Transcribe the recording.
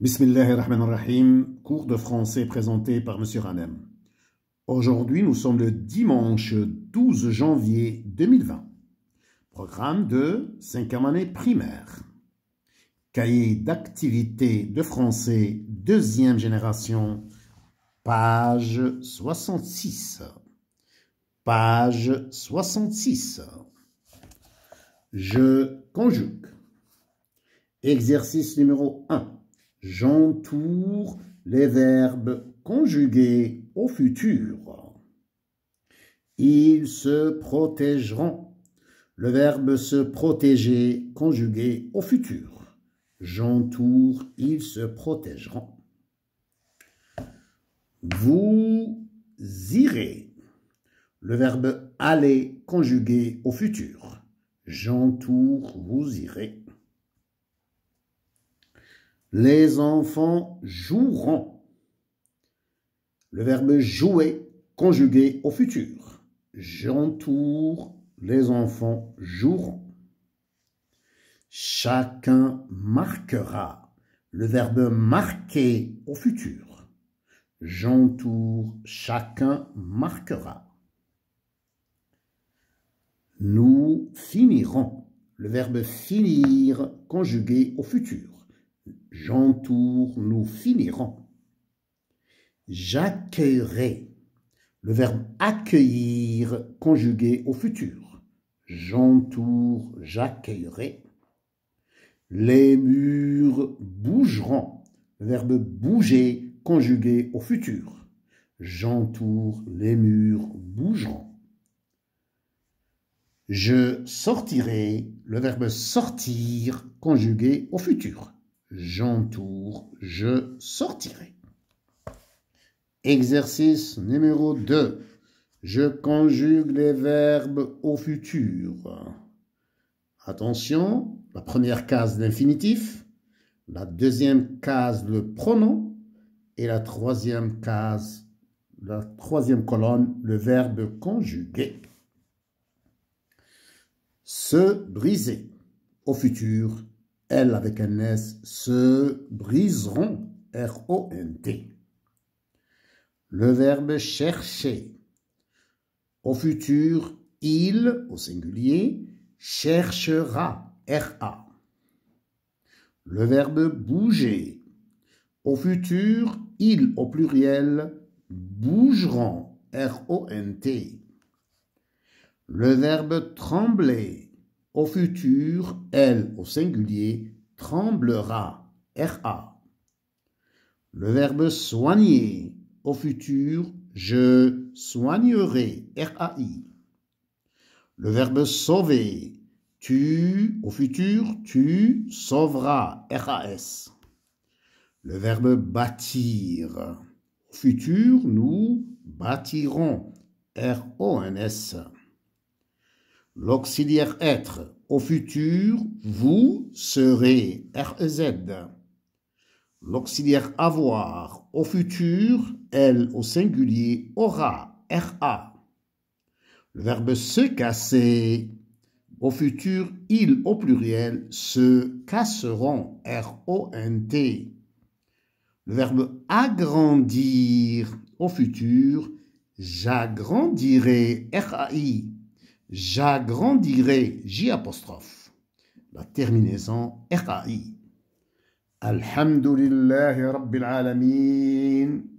Bismillahirrahmanirrahim, cours de français présenté par M. Ranem. Aujourd'hui, nous sommes le dimanche 12 janvier 2020. Programme de 5e année primaire. Cahier d'activité de français deuxième génération, page 66. Page 66. Je conjugue. Exercice numéro 1. J'entoure les verbes conjugués au futur. Ils se protégeront. Le verbe se protéger conjugué au futur. J'entoure, ils se protégeront. Vous irez. Le verbe aller conjugué au futur. J'entoure, vous irez les enfants joueront. Le verbe jouer conjugué au futur. J'entoure, les enfants joueront. Chacun marquera. Le verbe marquer au futur. J'entoure, chacun marquera. Nous finirons. Le verbe finir conjugué au futur J'entoure, nous finirons. J'accueillerai. Le verbe accueillir conjugué au futur. J'entoure, j'accueillerai. Les murs bougeront. Le verbe bouger conjugué au futur. J'entoure, les murs bougeront. Je sortirai, le verbe sortir conjugué au futur j'entoure, je sortirai. Exercice numéro 2. Je conjugue les verbes au futur. Attention, la première case l'infinitif, la deuxième case le pronom et la troisième case, la troisième colonne, le verbe conjugué. Se briser au futur avec un S se briseront, R-O-N-T. Le verbe chercher. Au futur, il, au singulier, cherchera, R-A. Le verbe bouger. Au futur, il, au pluriel, bougeront, R-O-N-T. Le verbe trembler. Au futur, elle, au singulier, tremblera. RA. Le verbe soigner. Au futur, je soignerai. RAI. Le verbe sauver. Tu, au futur, tu sauveras. RAS. Le verbe bâtir. Au futur, nous bâtirons. RONS. L'auxiliaire être au futur, vous serez R-E-Z. L'auxiliaire avoir au futur, elle au singulier, aura, R-A. Le verbe se casser au futur, ils au pluriel se casseront, R-O-N-T. Le verbe agrandir au futur, j'agrandirai, R-A-I. J'agrandirai, J apostrophe, la terminaison RAI. Alhamdulillahi Rabbil Alameen.